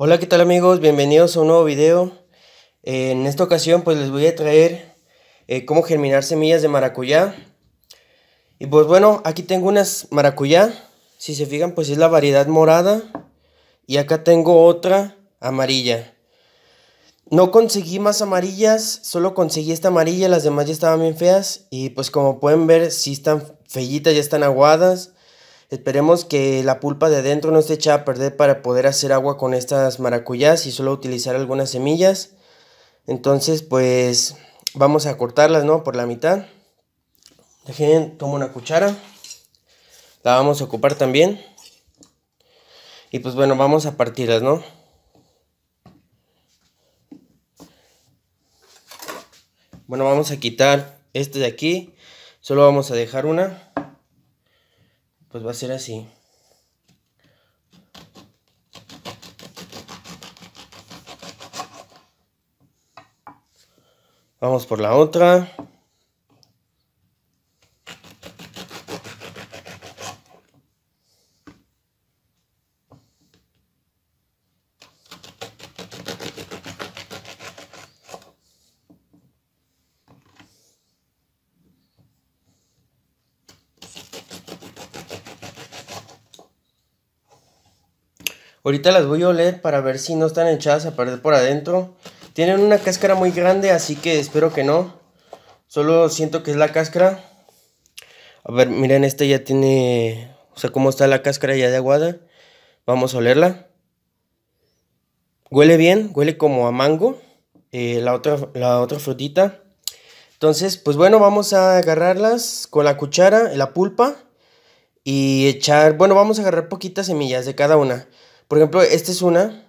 Hola, ¿qué tal amigos? Bienvenidos a un nuevo video. Eh, en esta ocasión pues les voy a traer eh, cómo germinar semillas de maracuyá. Y pues bueno, aquí tengo unas maracuyá. Si se fijan pues es la variedad morada. Y acá tengo otra amarilla. No conseguí más amarillas, solo conseguí esta amarilla, las demás ya estaban bien feas. Y pues como pueden ver, si están fellitas, ya están aguadas. Esperemos que la pulpa de adentro no esté echada a perder para poder hacer agua con estas maracuyas. y solo utilizar algunas semillas. Entonces, pues vamos a cortarlas, ¿no? Por la mitad. Dejen, tomo una cuchara. La vamos a ocupar también. Y pues bueno, vamos a partirlas, ¿no? Bueno, vamos a quitar este de aquí. Solo vamos a dejar una pues va a ser así. Vamos por la otra. Ahorita las voy a oler para ver si no están echadas a perder por adentro. Tienen una cáscara muy grande, así que espero que no. Solo siento que es la cáscara. A ver, miren, esta ya tiene... O sea, cómo está la cáscara ya de aguada. Vamos a olerla. Huele bien, huele como a mango. Eh, la, otra, la otra frutita. Entonces, pues bueno, vamos a agarrarlas con la cuchara, la pulpa. Y echar... Bueno, vamos a agarrar poquitas semillas de cada una. Por ejemplo, esta es una.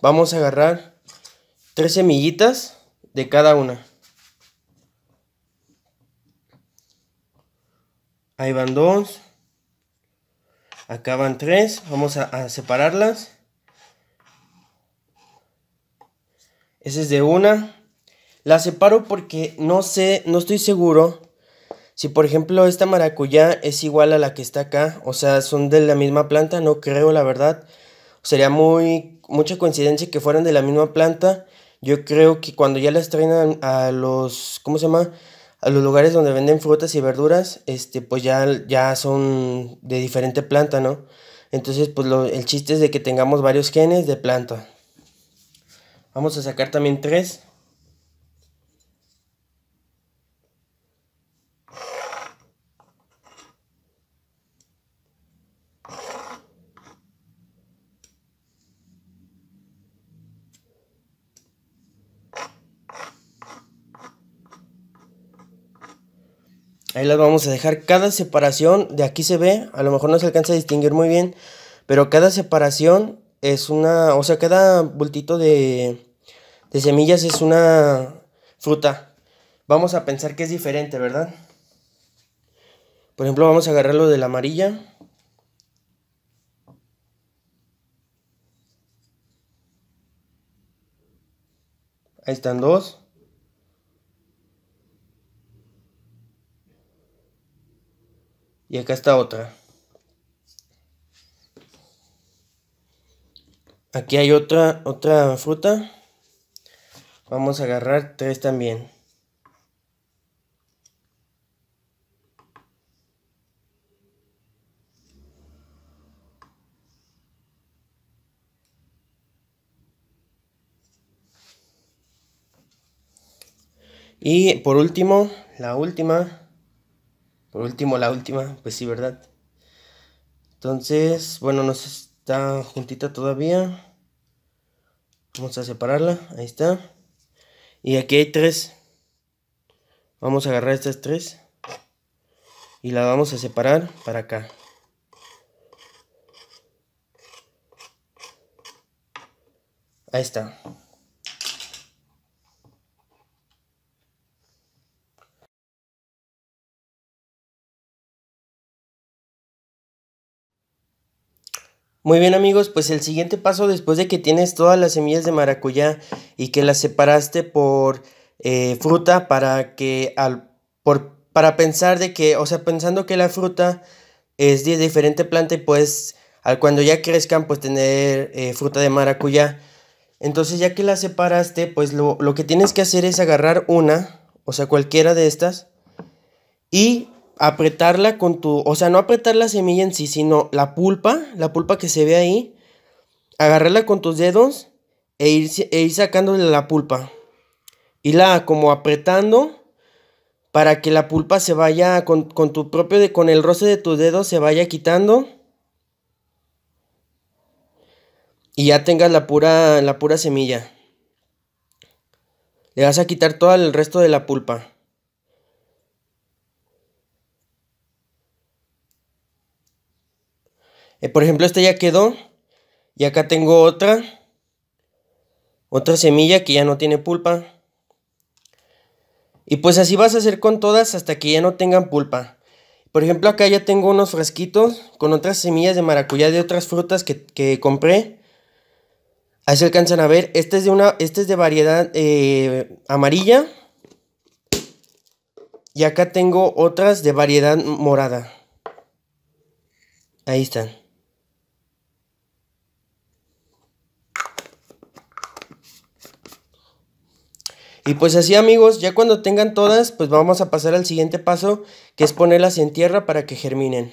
Vamos a agarrar tres semillitas de cada una. Ahí van dos. Acá van tres. Vamos a, separarlas. Esa es de una. La separo porque no sé, no estoy seguro. Si por ejemplo esta maracuyá es igual a la que está acá. O sea, son de la misma planta. No creo, la verdad sería muy mucha coincidencia que fueran de la misma planta. Yo creo que cuando ya las traen a, los, ¿cómo se llama? A los lugares donde venden frutas y verduras, este, pues ya, ya son de diferente planta, ¿no? Entonces, pues el chiste es de que tengamos varios genes de planta. Vamos a sacar también tres. Ahí las vamos a dejar. Cada separación, de aquí se ve, a lo mejor no se alcanza a distinguir muy bien, pero cada separación es una, o sea, cada bultito de, de semillas es una fruta. Vamos a pensar que es diferente, ¿verdad? Por ejemplo, vamos a agarrar lo de la amarilla. Ahí están dos. Y acá está otra. Aquí hay otra, otra fruta. Vamos a agarrar tres también. Y por último, la última por último, la última, pues sí, ¿verdad? Entonces, bueno, no está juntita todavía. Vamos a separarla, ahí está. Y aquí hay tres. Vamos a agarrar estas tres. Y la vamos a separar para acá. Ahí está. Muy bien amigos, pues el siguiente paso después de que tienes todas las semillas de maracuyá y que las separaste por eh, fruta para que al, por, para pensar de que, o sea, pensando que la fruta es de diferente planta y pues al cuando ya crezcan pues tener eh, fruta de maracuyá. Entonces ya que las separaste, pues lo, lo que tienes que hacer es agarrar una, o sea, cualquiera de estas y apretarla con tu, o sea, no apretar la semilla en sí, sino la pulpa, la pulpa que se ve ahí, agarrarla con tus dedos e ir, e sacándole la pulpa. Y la como apretando para que la pulpa se vaya con, tu propio, con el roce de tus dedos se vaya quitando. Y ya tengas la pura, la pura semilla. Le vas a quitar todo el resto de la pulpa. Eh, por ejemplo, esta ya quedó. Y acá tengo otra. Otra semilla que ya no tiene pulpa. Y pues así vas a hacer con todas hasta que ya no tengan pulpa. Por ejemplo, acá ya tengo unos frasquitos con otras semillas de maracuyá de otras frutas que, compré. Ahí se alcanzan a ver. Este es de, una, este es de variedad eh, amarilla. Y acá tengo otras de variedad morada. Ahí están. Y pues así amigos, ya cuando tengan todas, pues vamos a pasar al siguiente paso, que es ponerlas en tierra para que germinen.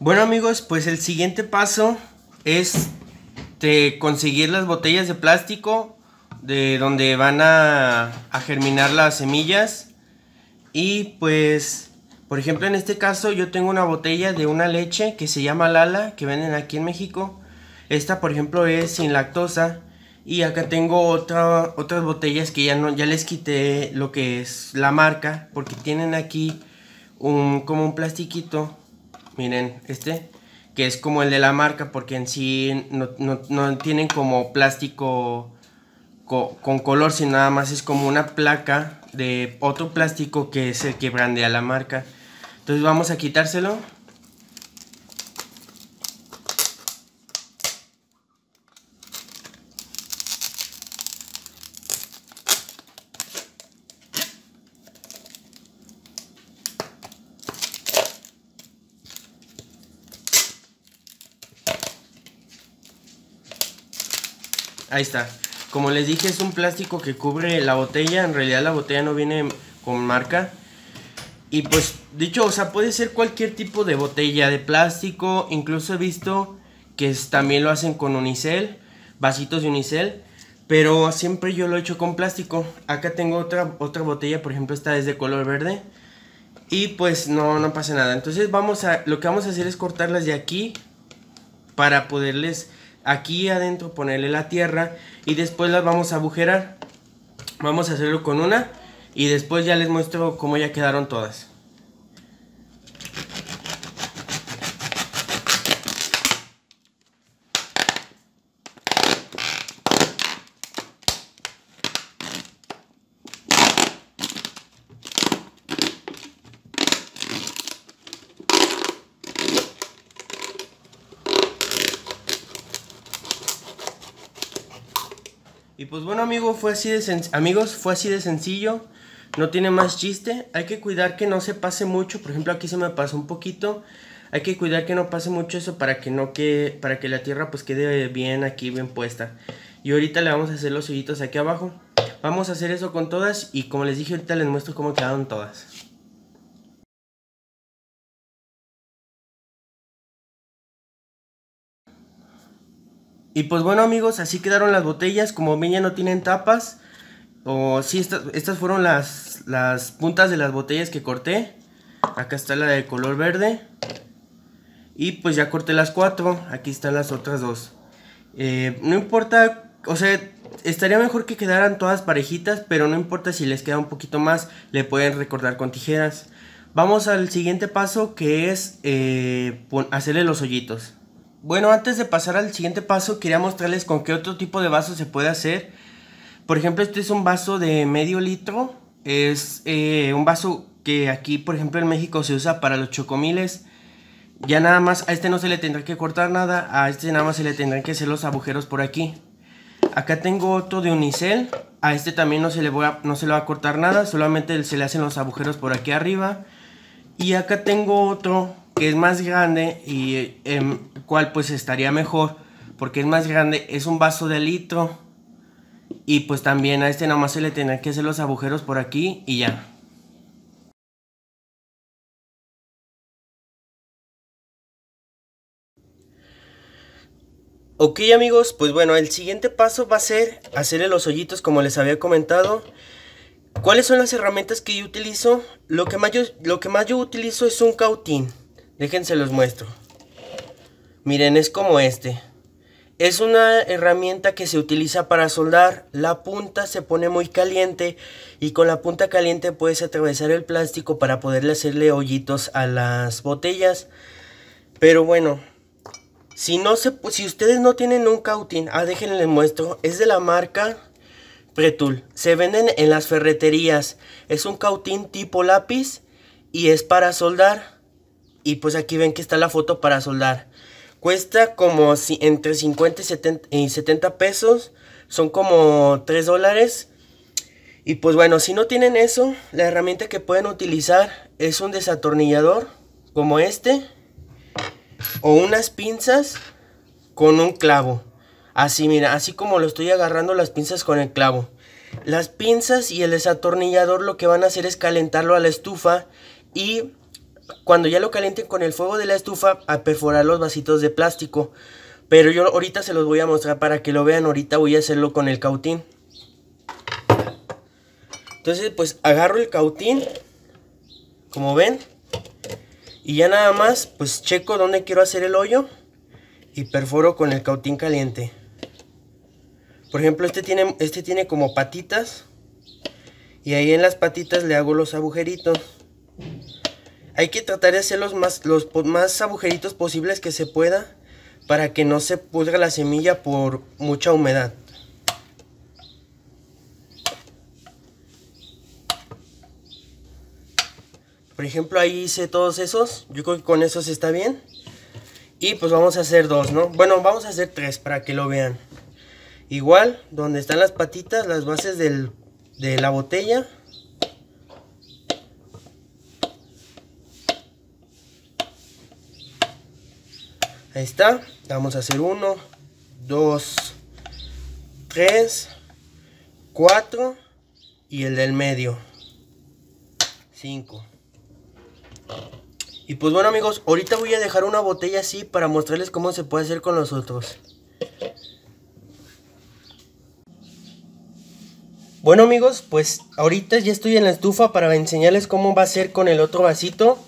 Bueno amigos, pues el siguiente paso es conseguir las botellas de plástico de donde van a germinar las semillas. Y pues por ejemplo, en este caso yo tengo una botella de una leche que se llama Lala, que venden aquí en México. Esta, por ejemplo, es sin lactosa. Y acá tengo otras botellas que ya, les quité lo que es la marca, porque tienen aquí como un plastiquito. Miren, este, que es como el de la marca, porque en sí no, tienen como plástico con color, sino nada más es como una placa de otro plástico que es el que brandea la marca. Entonces vamos a quitárselo. Ahí está. Como les dije, es un plástico que cubre la botella. En realidad la botella no viene con marca. Y pues Dicho, o sea, puede ser cualquier tipo de botella de plástico. Incluso he visto que también lo hacen con unicel, vasitos de unicel. Pero siempre yo lo he hecho con plástico. Acá tengo otra, otra botella, por ejemplo, esta es de color verde. Y pues no, no pasa nada. Entonces vamos a, lo que vamos a hacer es cortarlas de aquí para poderles aquí adentro ponerle la tierra y después las vamos a agujerar. Vamos a hacerlo con una y después ya les muestro cómo ya quedaron todas. Y pues bueno amigo, fue así de amigos, fue así de sencillo. No tiene más chiste. Hay que cuidar que no se pase mucho. Por ejemplo, aquí se me pasó un poquito. Hay que cuidar que no pase mucho eso para que no quede para que la tierra pues quede bien aquí, bien puesta. Y ahorita le vamos a hacer los hoyitos aquí abajo. Vamos a hacer eso con todas y como les dije ahorita les muestro cómo quedaron todas. Y pues bueno amigos, así quedaron las botellas, como ven ya no tienen tapas. O sí, estas fueron las, las puntas de las botellas que corté. Acá está la de color verde. Y pues ya corté las cuatro, aquí están las otras dos. Eh, no importa, o sea, estaría mejor que quedaran todas parejitas, pero no importa si les queda un poquito más, le pueden recortar con tijeras. Vamos al siguiente paso que es eh, hacerle los hoyitos. Bueno, antes de pasar al siguiente paso, quería mostrarles con qué otro tipo de vaso se puede hacer. Por ejemplo, este es un vaso de medio litro. Es eh, un vaso que aquí, por ejemplo, en México se usa para los chocomiles. Ya nada más, a este no se le tendrá que cortar nada, a este nada más se le tendrán que hacer los agujeros por aquí. Acá tengo otro de unicel, a este también no se le, no se le va a cortar nada, solamente se le hacen los agujeros por aquí arriba. Y acá tengo otro que es más grande y en eh, em, cuál pues estaría mejor porque es más grande, es un vaso de litro y pues también a este más se le tendrán que hacer los agujeros por aquí y ya. Ok amigos, pues bueno, el siguiente paso va a ser hacerle los hoyitos como les había comentado. ¿Cuáles son las herramientas que yo utilizo? Lo que lo que más yo utilizo es un cautín. Déjense los muestro. Miren, es como este. Es una herramienta que se utiliza para soldar. La punta se pone muy caliente y con la punta caliente puedes atravesar el plástico para poderle hacerle hoyitos a las botellas. Pero bueno, si, no se, si ustedes no tienen un cautín, ah, les muestro, es de la marca Pretul. Se venden en las ferreterías. Es un cautín tipo lápiz y es para soldar. Y pues aquí ven que está la foto para soldar. Cuesta como si, entre 50 y 70, y 70 pesos. Son como 3 dólares. Y pues bueno, si no tienen eso, la herramienta que pueden utilizar es un desatornillador como este. O unas pinzas con un clavo. Así, mira, así como lo estoy agarrando las pinzas con el clavo. Las pinzas y el desatornillador lo que van a hacer es calentarlo a la estufa y cuando ya lo calienten con el fuego de la estufa a perforar los vasitos de plástico. Pero yo ahorita se los voy a mostrar para que lo vean. Ahorita voy a hacerlo con el cautín. Entonces pues agarro el cautín. Como ven. Y ya nada más pues checo dónde quiero hacer el hoyo. Y perforo con el cautín caliente. Por ejemplo este tiene, este tiene como patitas. Y ahí en las patitas le hago los agujeritos. Hay que tratar de hacer los más, los más agujeritos posibles que se pueda para que no se pudra la semilla por mucha humedad. Por ejemplo, ahí hice todos esos. Yo creo que con esos está bien. Y pues vamos a hacer dos, ¿no? Bueno, vamos a hacer tres para que lo vean. Igual, donde están las patitas, las bases de la botella... Ahí está. Vamos a hacer 1, 2, 3, 4 y el del medio. 5. Y pues bueno amigos, ahorita voy a dejar una botella así para mostrarles cómo se puede hacer con los otros. Bueno amigos, pues ahorita ya estoy en la estufa para enseñarles cómo va a ser con el otro vasito.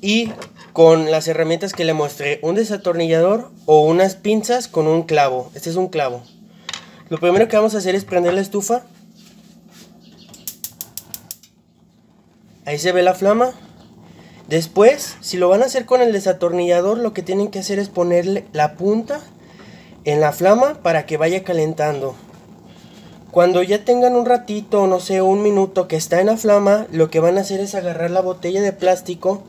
Y con las herramientas que le mostré, un desatornillador o unas pinzas con un clavo. Este es un clavo. Lo primero que vamos a hacer es prender la estufa. Ahí se ve la flama. Después, si lo van a hacer con el desatornillador, lo que tienen que hacer es ponerle la punta en la flama para que vaya calentando. Cuando ya tengan un ratito, no sé, un minuto que está en la flama, lo que van a hacer es agarrar la botella de plástico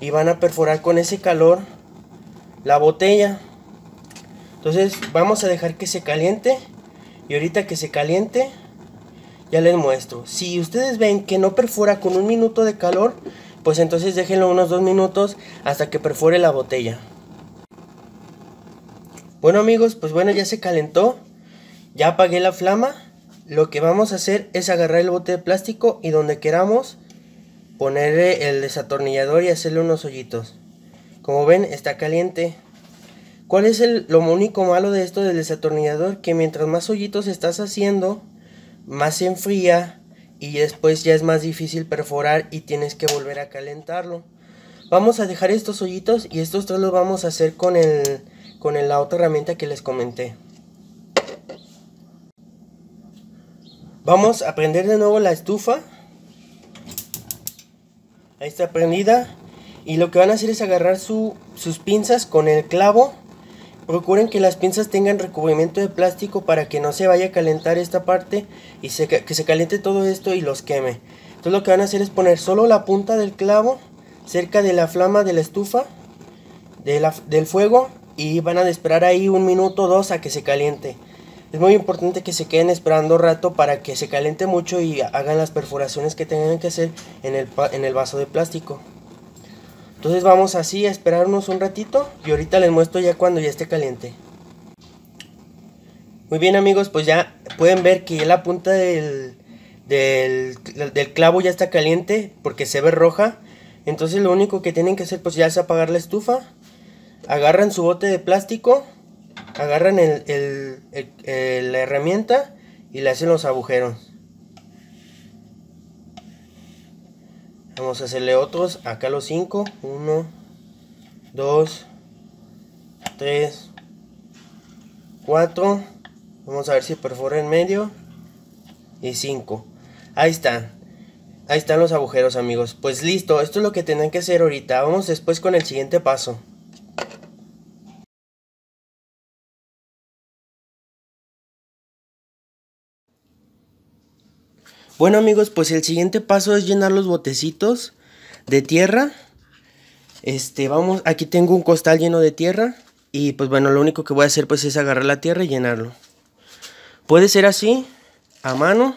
y van a perforar con ese calor la botella. Entonces vamos a dejar que se caliente y ahorita que se caliente ya les muestro. Si ustedes ven que no perfora con un minuto de calor, pues entonces déjenlo unos dos minutos hasta que perfore la botella. Bueno amigos, pues bueno ya se calentó, ya apagué la flama. Lo que vamos a hacer es agarrar el bote de plástico y donde queramos ponerle el desatornillador y hacerle unos hoyitos. Como ven, está caliente. ¿Cuál es lo único malo de esto del desatornillador? Que mientras más hoyitos estás haciendo, más se enfría y después ya es más difícil perforar y tienes que volver a calentarlo. Vamos a dejar estos hoyitos y estos tres los vamos a hacer con, el, con la otra herramienta que les comenté. Vamos a prender de nuevo la estufa Ahí está prendida. Y lo que van a hacer es agarrar sus pinzas con el clavo. Procuren que las pinzas tengan recubrimiento de plástico para que no se vaya a calentar esta parte y se, que se caliente todo esto y los queme. Entonces lo que van a hacer es poner solo la punta del clavo cerca de la flama de la estufa, de del fuego y van a esperar ahí un minuto o dos a que se caliente. Es muy importante que se queden esperando un rato para que se caliente mucho y hagan las perforaciones que tengan que hacer en el, en el vaso de plástico. Entonces vamos así a esperarnos un ratito y ahorita les muestro ya cuando ya esté caliente. Muy bien amigos, pues ya pueden ver que ya la punta del, del, clavo ya está caliente porque se ve roja. Entonces lo único que tienen que hacer pues ya es apagar la estufa. Agarran su bote de plástico agarran el, eh, la herramienta y le hacen los agujeros. Vamos a hacerle otros, acá los 5, 1, 2, 3, 4, vamos a ver si perfora en medio y 5. Ahí están. Ahí están los agujeros amigos. Pues listo, esto es lo que tienen que hacer ahorita. Vamos después con el siguiente paso. Bueno amigos, pues el siguiente paso es llenar los botecitos de tierra. Este, vamos, aquí tengo un costal lleno de tierra. Y pues bueno, lo único que voy a hacer pues es agarrar la tierra y llenarlo. Puede ser así, a mano,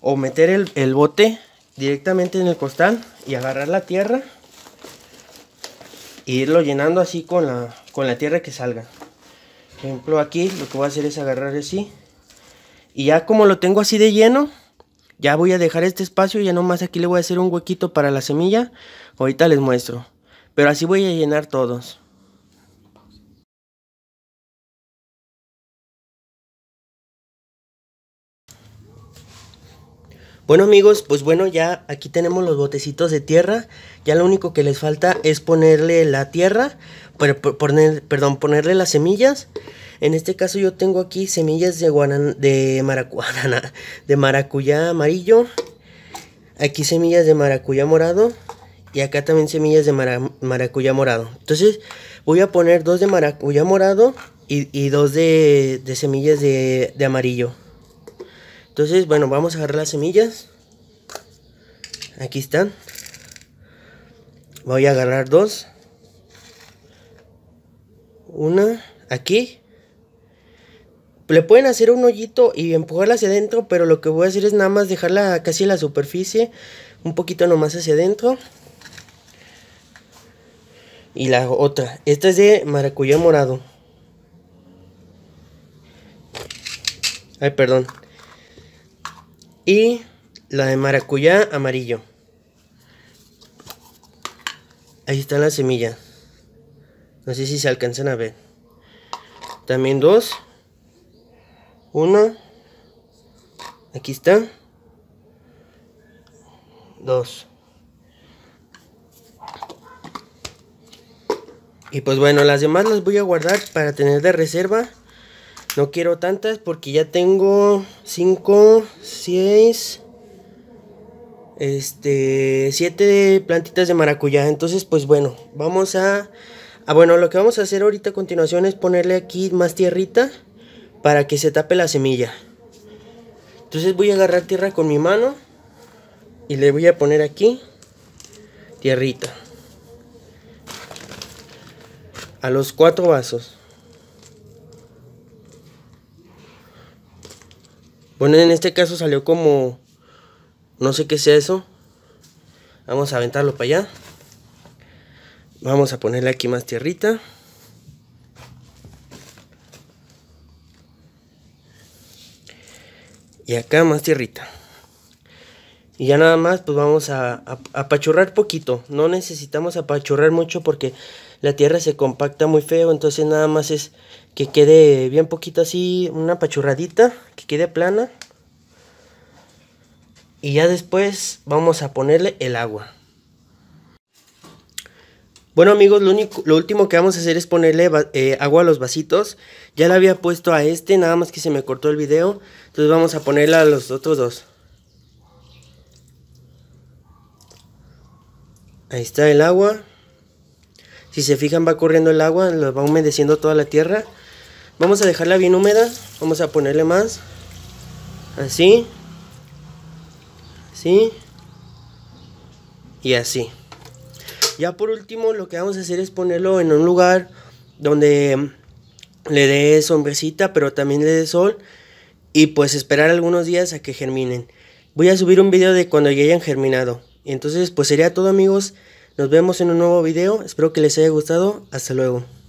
o meter el, bote directamente en el costal y agarrar la tierra. Y e irlo llenando así con la, con la tierra que salga. Por ejemplo aquí lo que voy a hacer es agarrar así. Y ya como lo tengo así de lleno, ya voy a dejar este espacio, ya nomás aquí le voy a hacer un huequito para la semilla. Ahorita les muestro. Pero así voy a llenar todos. Bueno amigos, pues bueno ya aquí tenemos los botecitos de tierra. Ya lo único que les falta es ponerle la tierra, poner, perdón, ponerle las semillas en este caso yo tengo aquí semillas de, de, de maracuyá amarillo. Aquí semillas de maracuyá morado. Y acá también semillas de maracuyá morado. Entonces voy a poner dos de maracuyá morado y, dos de, de semillas de, de amarillo. Entonces, bueno, vamos a agarrar las semillas. Aquí están. Voy a agarrar dos. Una aquí le pueden hacer un hoyito y empujarla hacia adentro, pero lo que voy a hacer es nada más dejarla casi en la superficie, un poquito nomás hacia adentro. Y la otra, esta es de maracuyá morado. Ay, perdón. Y la de maracuyá amarillo. Ahí está la semilla. No sé si se alcanzan a ver. También dos. Una. Aquí está. Dos. Y pues bueno, las demás las voy a guardar para tener de reserva. No quiero tantas porque ya tengo cinco seis este, 7 plantitas de maracuyá. Entonces, pues bueno, vamos a... Ah, bueno, lo que vamos a hacer ahorita a continuación es ponerle aquí más tierrita para que se tape la semilla. Entonces voy a agarrar tierra con mi mano y le voy a poner aquí tierrita a los cuatro vasos. Bueno, en este caso salió como... No sé qué sea eso. Vamos a aventarlo para allá. Vamos a ponerle aquí más tierrita. Y acá más tierrita. Y ya nada más, pues vamos a, apachurrar poquito. No necesitamos apachurrar mucho porque la tierra se compacta muy feo. Entonces nada más es que quede bien poquito así, una apachurradita, que quede plana. Y ya después vamos a ponerle el agua. Bueno amigos, lo, único, lo último que vamos a hacer es ponerle eh, agua a los vasitos. Ya la había puesto a este, nada más que se me cortó el video. Entonces vamos a ponerla a los otros dos. Ahí está el agua. Si se fijan va corriendo el agua, lo va humedeciendo toda la tierra. Vamos a dejarla bien húmeda. Vamos a ponerle más. Así. Así. Y así. Ya por último, lo que vamos a hacer es ponerlo en un lugar donde mm, le dé sombrecita, pero también le dé sol. Y pues esperar algunos días a que germinen. Voy a subir un video de cuando ya hayan germinado. Y entonces pues sería todo amigos. Nos vemos en un nuevo video. Espero que les haya gustado. Hasta luego.